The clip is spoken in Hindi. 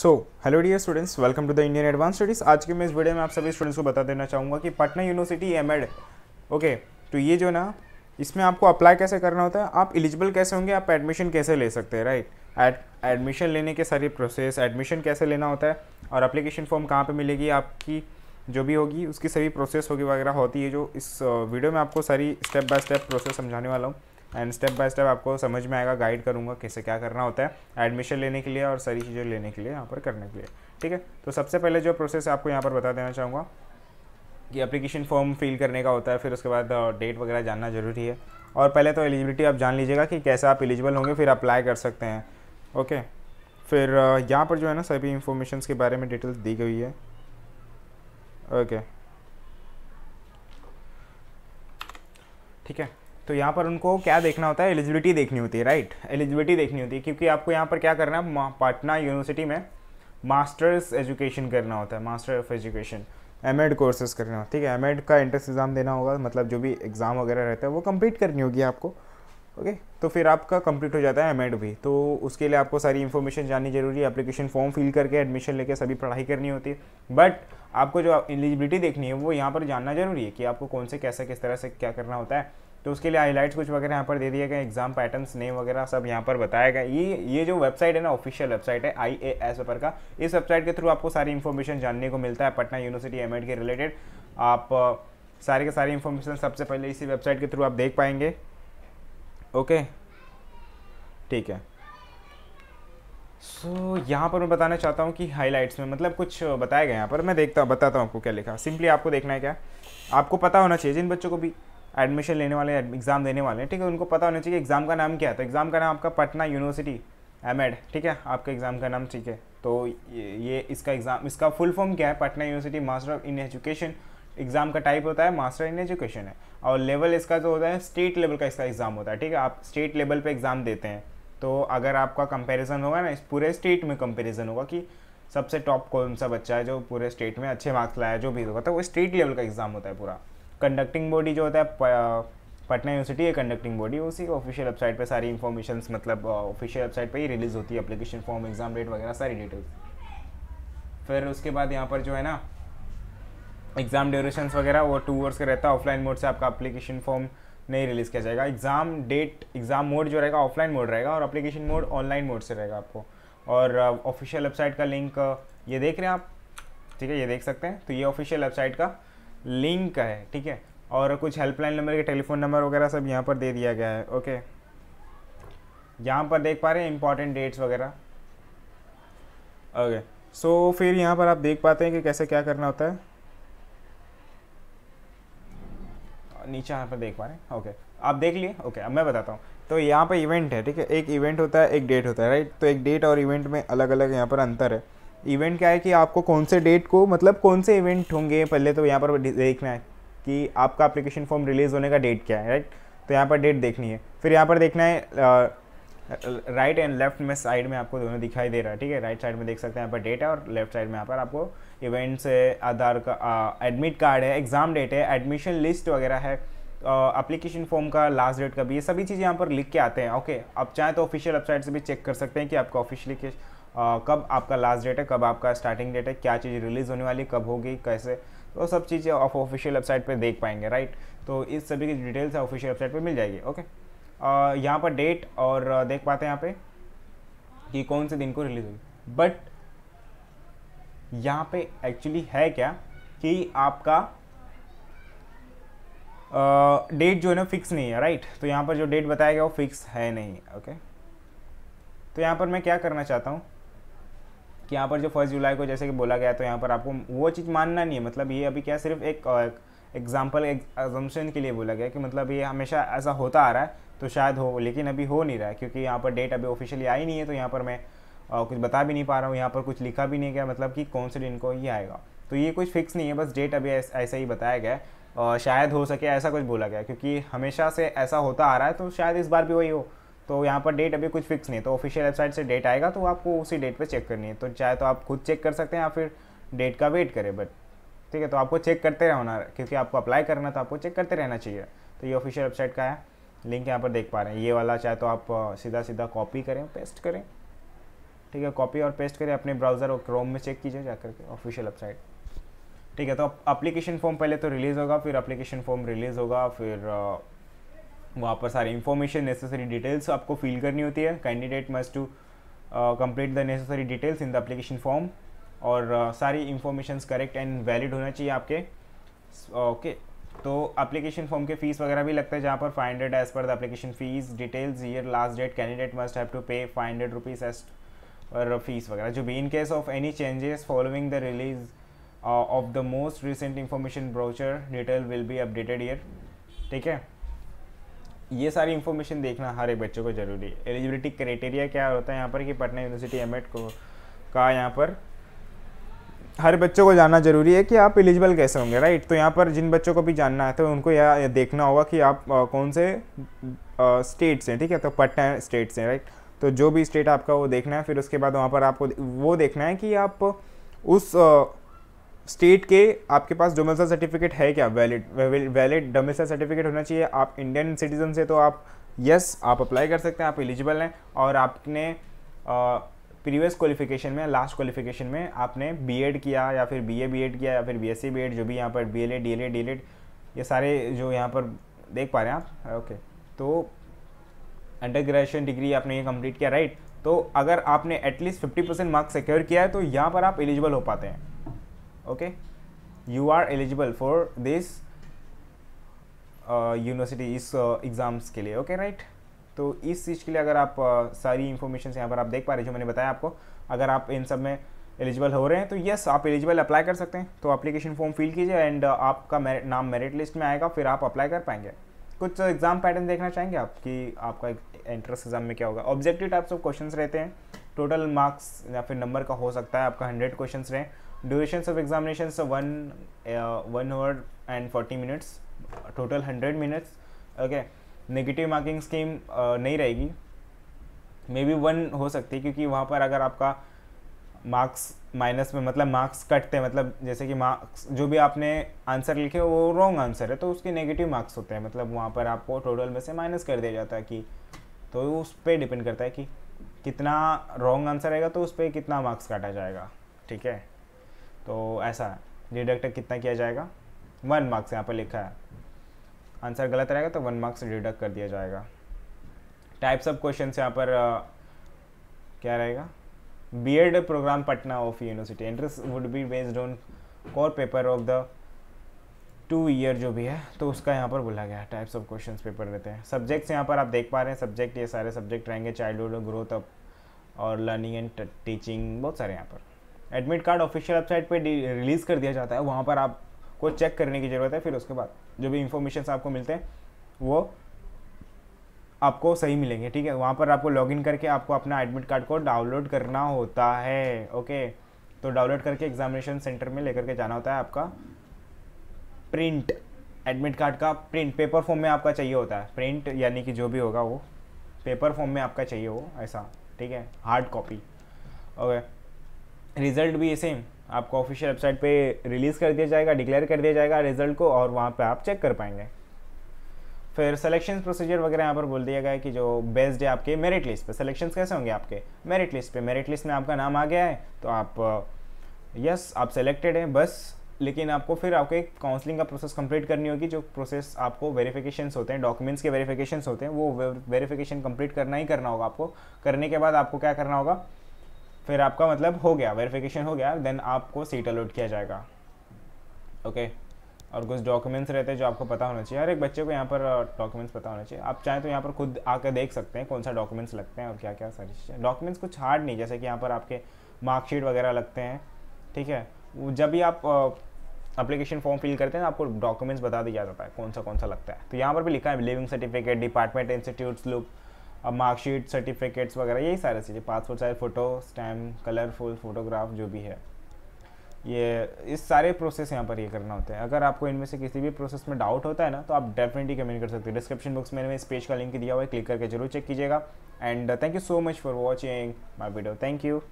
So hello dear students welcome to the Indian advance studies आज के मैं इस वीडियो में आप सभी स्टूडेंट्स को बता देना चाहूँगा कि Patna university M Ed okay तो ये जो ना इसमें आपको अप्लाई कैसे करना होता है आप एलिजिबल कैसे होंगे आप एडमिशन कैसे ले सकते हैं राइट एड एडमिशन लेने के सारे प्रोसेस एडमिशन कैसे लेना होता है और अप्लीकेशन फॉर्म कहाँ पर मिलेगी आपकी जो भी होगी उसकी सभी प्रोसेस होगी वगैरह होती है जो इस वीडियो में आपको सारी स्टेप बाय स्टेप प्रोसेस समझाने वाला हूँ एंड स्टेप बाय स्टेप आपको समझ में आएगा गाइड करूँगा कैसे क्या करना होता है एडमिशन लेने के लिए और सारी चीज़ें लेने के लिए यहाँ पर करने के लिए ठीक है तो सबसे पहले जो प्रोसेस आपको यहाँ पर बता देना चाहूँगा कि एप्लीकेशन फॉर्म फिल करने का होता है फिर उसके बाद डेट वगैरह जानना ज़रूरी है और पहले तो एलिजिबिलिटी आप जान लीजिएगा कि कैसे आप एलिजिबल होंगे फिर अप्लाई कर सकते हैं ओके फिर यहाँ पर जो है ना सभी इंफॉर्मेशन के बारे में डिटेल्स दी गई है ओके ठीक है तो यहाँ पर उनको क्या देखना होता है एलिजिबिलिटी देखनी होती है राइट एलिजिबिलिटी देखनी होती है क्योंकि आपको यहाँ पर क्या करना है पटना यूनिवर्सिटी में मास्टर्स एजुकेशन करना होता है master of education M Ed courses करना होता है ठीक है एम एड का एंट्रेंस एग्ज़ाम देना होगा मतलब जो भी एग्ज़ाम वगैरह रहता है वो कम्प्लीट करनी होगी आपको ओके तो फिर आपका कम्प्लीट हो जाता है एम एड भी तो उसके लिए आपको सारी इन्फॉर्मेशन जाननी जरूरी है अप्लीकेशन फॉर्म फिल करके एडमिशन लेके सभी पढ़ाई करनी होती है बट आपको जो एलिजिबिलिटी देखनी है वो यहाँ पर जानना जरूरी है कि आपको कौन से कैसे किस तरह से क्या करना होता है तो उसके लिए हाईलाइट्स कुछ वगैरह यहाँ पर दे दिए गए एग्जाम पैटर्न्स नेम वगैरह सब यहाँ पर बताया गया ये ये जो वेबसाइट है ना ऑफिशियल वेबसाइट है आई ए एस पेपर का इस वेबसाइट के थ्रू आपको सारी इन्फॉर्मेशन जानने को मिलता है पटना यूनिवर्सिटी एम के रिलेटेड आप सारे के सारे इन्फॉर्मेशन सबसे पहले इसी वेबसाइट के थ्रू आप देख पाएंगे ओके ठीक है सो so, यहाँ पर मैं बताना चाहता हूँ कि हाईलाइट्स में मतलब कुछ बताया गया यहाँ पर मैं देखता बताता हूँ आपको क्या लिखा सिंपली आपको देखना है क्या आपको पता होना चाहिए जिन बच्चों को भी एडमिशन लेने वाले एग्ज़ाम देने वाले हैं ठीक है उनको पता होना चाहिए एग्ज़ाम का नाम क्या है तो एग्ज़ाम का नाम आपका पटना यूनिवर्सिटी एम ठीक है आपका एग्ज़ाम का नाम ठीक है तो ये इसका एग्ज़ाम इसका फुल फॉर्म क्या है Patna university master of in education exam का टाइप होता है मास्टर इन एजुकेशन है और लेवल इसका जो होता है स्टेट लेवल का इसका एग्ज़ाम होता है ठीक है आप स्टेट लेवल पर एग्ज़ाम देते हैं तो अगर आपका कंपैरिजन होगा ना इस पूरे स्टेट में कंपैरिजन होगा कि सबसे टॉप कौन सा बच्चा है जो पूरे स्टेट में अच्छे मार्क्स लाया जो भी होगा तो वो स्टेट लेवल का एग्ज़ाम होता है पूरा कंडक्टिंग बॉडी जो होता है पटना यूनिवर्सिटी है कंडक्टिंग बॉडी उसी ऑफिशियल वेबसाइट पे सारी इन्फॉर्मेशन मतलब ऑफिशियल वेबसाइट पे ही रिलीज़ होती है अपलिकेशन फॉर्म एग्ज़ाम डेट वगैरह सारी डिटेल्स फिर उसके बाद यहाँ पर जो है ना एग्ज़ाम ड्यूरेशन वगैरह वो टू वर्स का रहता है ऑफलाइन मोड से आपका अप्लीकेशन फॉर्म नहीं रिलीज़ किया जाएगा एग्ज़ाम डेट एग्ज़ाम मोड जो रहेगा ऑफलाइन मोड रहेगा और अप्लीकेशन मोड ऑनलाइन मोड से रहेगा आपको और ऑफिशियल वेबसाइट का लिंक ये देख रहे हैं आप ठीक है ये देख सकते हैं तो ये ऑफिशियल वेबसाइट का लिंक का है ठीक है और कुछ हेल्पलाइन नंबर के टेलीफोन नंबर वगैरह सब यहाँ पर दे दिया गया है ओके यहाँ पर देख पा रहे हैं इंपॉर्टेंट डेट्स वगैरह ओके सो फिर यहाँ पर आप देख पाते हैं कि कैसे क्या करना होता है नीचे यहाँ पर देख पा रहे हैं ओके आप देख लिए ओके अब मैं बताता हूँ तो यहाँ पर इवेंट है ठीक है एक इवेंट होता है एक डेट होता है राइट तो एक डेट और इवेंट में अलग अलग यहाँ पर अंतर है इवेंट क्या है कि आपको कौन से डेट को मतलब कौन से इवेंट होंगे पहले तो यहाँ पर देखना है कि आपका एप्लीकेशन फॉर्म रिलीज़ होने का डेट क्या है राइट तो यहाँ पर डेट देखनी है फिर यहाँ पर देखना है राइट एंड लेफ्ट में साइड में आपको दोनों दिखाई दे रहा है ठीक है राइट साइड में देख सकते हैं यहाँ पर डेट है और लेफ्ट साइड में यहाँ पर आपको इवेंट्स है आधार का एडमिट कार्ड है एग्ज़ाम डेट है एडमिशन लिस्ट वगैरह है अप्लीकेशन फॉर्म का लास्ट डेट का भी ये सभी चीज़ यहाँ पर लिख के आते हैं ओके आप चाहें तो ऑफिशियल वेबसाइट से भी चेक कर सकते हैं कि आपका ऑफिशियली कब आपका लास्ट डेट है कब आपका स्टार्टिंग डेट है क्या चीज़ रिलीज़ होने वाली कब होगी कैसे तो सब चीज़ें आप ऑफिशियल वेबसाइट पर देख पाएंगे राइट तो इस सभी की डिटेल्स ऑफिशियल वेबसाइट पर मिल जाएगी ओके यहाँ पर डेट और देख पाते हैं यहाँ पे कि कौन से दिन को रिलीज़ होगी बट यहाँ पे एक्चुअली है क्या कि आपका डेट uh, जो है ना फिक्स नहीं है राइट तो यहाँ पर जो डेट बताया गया वो फिक्स है नहीं ओके okay? तो यहाँ पर मैं क्या करना चाहता हूँ कि यहाँ पर जो फर्स्ट जुलाई को जैसे कि बोला गया तो यहाँ पर आपको वो चीज़ मानना नहीं है मतलब ये अभी क्या सिर्फ एक एग्जाम्पल एक के लिए बोला गया कि मतलब ये हमेशा ऐसा होता आ रहा है तो शायद हो लेकिन अभी हो नहीं रहा है क्योंकि यहाँ पर डेट अभी ऑफिशियली आई नहीं है तो यहाँ पर मैं आ, कुछ बता भी नहीं पा रहा हूँ यहाँ पर कुछ लिखा भी नहीं गया मतलब कि कौन से दिन को ये आएगा तो ये कुछ फिक्स नहीं है बस डेट अभी ऐसा ही बताया गया है शायद हो सके ऐसा कुछ बोला गया क्योंकि हमेशा से ऐसा होता आ रहा है तो शायद इस बार भी वही हो तो यहाँ पर डेट अभी कुछ फिक्स नहीं है तो ऑफिशियल वेबसाइट से डेट आएगा तो आपको उसी डेट पर चेक करनी है तो चाहे तो आप खुद चेक कर सकते हैं या फिर डेट का वेट करें बट ठीक है तो आपको चेक करते रहना क्योंकि आपको अप्लाई करना तो आपको चेक करते रहना चाहिए तो ये ऑफिशियल वेबसाइट का है लिंक यहाँ पर देख पा रहे हैं ये वाला चाहे तो आप सीधा सीधा कॉपी करें पेस्ट करें ठीक है कॉपी और पेस्ट करें अपने ब्राउज़र और क्रोम में चेक कीजिए जा करके ऑफिशियल वेबसाइट ठीक है तो अप्लीकेशन फॉर्म पहले तो रिलीज़ होगा फिर अप्लीकेशन फॉर्म रिलीज़ होगा फिर वहाँ पर सारी इन्फॉर्मेशन नेसेसरी डिटेल्स आपको फिल करनी होती है candidate must to complete the necessary details in the application form और uh, सारी इन्फॉर्मेशन करेक्ट एंड वैलिड होना चाहिए आपके ओके uh, okay. तो अप्लीकेशन फॉर्म के फीस वगैरह भी लगता है जहाँ पर five hundred as per the application fees details year last date candidate must have to pay five hundred rupees as और फीस वगैरह जो भी in case of any changes following the release of the most recent information brochure detail will be updated year ठीक है ये सारी इन्फॉर्मेशन देखना हर एक बच्चे को ज़रूरी है एलिजिबिलिटी क्राइटेरिया क्या होता है यहाँ पर कि पटना यूनिवर्सिटी एम को का यहाँ पर हर बच्चों को जानना जरूरी है कि आप एलिजिबल कैसे होंगे राइट तो यहाँ पर जिन बच्चों को भी जानना है तो उनको यह देखना होगा कि आप आ, कौन से स्टेट्स हैं ठीक है तो पटना स्टेट्स हैं राइट तो जो भी स्टेट आपका वो देखना है फिर उसके बाद वहाँ पर आपको वो देखना है कि आप उस आ, स्टेट के आपके पास डोमेसा सर्टिफिकेट है क्या वैलिड वैलिड डोमेसा सर्टिफिकेट होना चाहिए आप इंडियन सिटीजन से तो आप यस yes, आप अप्लाई कर सकते हैं आप एलिजिबल हैं और आपने प्रीवियस क्वालिफिकेशन में लास्ट क्वालिफिकेशन में आपने बीएड किया या फिर बीए बीएड किया या फिर बीएससी बीएड जो भी यहाँ पर बी बीएलएड डीएलएड डीएलएड ये सारे जो यहाँ पर देख पा रहे हैं आप ओके तो अंडर ग्रेजुएशन डिग्री आपने ये कंप्लीट किया राइट तो अगर आपने at least fifty percent marks secure किया है तो यहाँ पर आप एलिजिबल हो पाते हैं okay you are eligible for this university इस एग्ज़ाम्स के लिए ओके राइट तो इस चीज़ के लिए अगर आप uh, सारी इंफॉर्मेशन यहाँ पर आप देख पा रहे जो मैंने बताया आपको अगर आप इन सब में एलिजिबल हो रहे हैं तो यस आप एलिजिबल अप्लाई कर सकते हैं तो अप्लीकेशन फॉर्म फिल कीजिए एंड uh, आपका मेरिट नाम मेरिट लिस्ट में आएगा फिर आप अप्लाई कर पाएंगे कुछ एग्ज़ाम uh, पैटर्न देखना चाहेंगे आप कि आपका एंट्रेंस एग्ज़ाम में क्या होगा ऑब्जेक्टिव टाइप्स ऑफ क्वेश्चन रहते हैं टोटल मार्क्स या फिर नंबर का हो सकता है आपका हंड्रेड क्वेश्चन रहें duration of examination one one hour and forty minutes total hundred minutes okay negative marking scheme नहीं रहेगी मे बी वन हो सकती है क्योंकि वहाँ पर अगर आपका मार्क्स माइनस में मतलब मार्क्स कटते हैं मतलब जैसे कि मार्क्स जो भी आपने आंसर लिखे वो रॉन्ग आंसर है तो उसके नेगेटिव मार्क्स होते हैं मतलब वहाँ पर आपको टोटल में से माइनस कर दिया जाता है कि तो उस पर डिपेंड करता है कि कितना रॉन्ग आंसर रहेगा तो उस पर कितना मार्क्स काटा जाएगा ठीक है तो ऐसा डिडक्ट कितना किया जाएगा वन मार्क्स यहाँ पर लिखा है आंसर गलत रहेगा तो वन मार्क्स डिडक्ट कर दिया जाएगा टाइप्स ऑफ क्वेश्चन यहाँ पर आ, क्या रहेगा B Ed program Patna of university entrance would be based on core paper of the two year जो भी है तो उसका यहाँ पर बोला गया टाइप्स ऑफ क्वेश्चन पेपर रहते हैं सब्जेक्ट्स यहाँ पर आप देख पा रहे हैं सब्जेक्ट ये सारे सब्जेक्ट रहेंगे चाइल्डहुड ग्रोथ अप और लर्निंग एंड टीचिंग बहुत सारे यहाँ पर एडमिट कार्ड ऑफिशियल वेबसाइट पर रिलीज़ कर दिया जाता है वहाँ पर आपको चेक करने की ज़रूरत है फिर उसके बाद जो भी इंफॉर्मेशन आपको मिलते हैं वो आपको सही मिलेंगे ठीक है वहाँ पर आपको लॉगिन करके आपको अपना एडमिट कार्ड को डाउनलोड करना होता है ओके तो डाउनलोड करके एग्जामिनेशन सेंटर में लेकर के जाना होता है आपका प्रिंट एडमिट कार्ड का प्रिंट पेपर फॉर्म में आपका चाहिए होता है प्रिंट यानी कि जो भी होगा वो पेपर फॉर्म में आपका चाहिए वो ऐसा ठीक है हार्ड कॉपी ओके रिज़ल्ट भी सेम आपको ऑफिशियल वेबसाइट पे रिलीज़ कर दिया जाएगा डिक्लेयर कर दिया जाएगा रिज़ल्ट को और वहाँ पे आप चेक कर पाएंगे फिर सिलेक्शन प्रोसीजर वगैरह यहाँ पर बोल दिया गया है कि जो बेस्ड है आपके मेरिट लिस्ट पे सिलेक्शन कैसे होंगे आपके मेरिट लिस्ट पे मेरिट लिस्ट में आपका नाम आ गया है तो आप यस आप सेलेक्टेड हैं बस लेकिन आपको फिर आपको एक काउंसलिंग का प्रोसेस कंप्लीट करनी होगी जो प्रोसेस आपको वेरिफिकेशन होते हैं डॉक्यूमेंट्स के वेरिफिकेशन होते हैं वो वेरिफिकेशन कंप्लीट करना ही करना होगा आपको करने के बाद आपको क्या करना होगा फिर आपका मतलब हो गया वेरिफिकेशन हो गया देन आपको सीट अलॉट किया जाएगा ओके okay. और कुछ डॉक्यूमेंट्स रहते हैं जो आपको पता होना चाहिए हर एक बच्चे को यहाँ पर डॉक्यूमेंट्स पता होना चाहिए आप चाहें तो यहाँ पर खुद आकर देख सकते हैं कौन सा डॉक्यूमेंट्स लगते हैं और क्या क्या सारी चीज़ें डॉक्यूमेंट्स कुछ हार्ड नहीं जैसे कि यहाँ पर आपके मार्कशीट वगैरह लगते हैं ठीक है जब भी आप अप्लीकेशन फॉर्म फिल करते हैं आपको डॉक्यूमेंट्स बता दिया जाता है कौन सा कौन सा लगता है तो यहाँ पर भी लिखा है living certificate department institute look marksheet certificates वगैरह यही सारे चीज़ें passport size photo stamp colourful photograph जो भी है ये इस सारे प्रोसेस यहाँ पर ये करना होता है अगर आपको इनमें से किसी भी प्रोसेस में डाउट होता है ना तो आप डेफिनेटली कमेंट कर सकते हो डिस्क्रिप्शन बॉक्स में इस पेज का लिंक दिया हुआ है क्लिक करके जरूर चेक कीजिएगा and thank you so much for watching my video thank you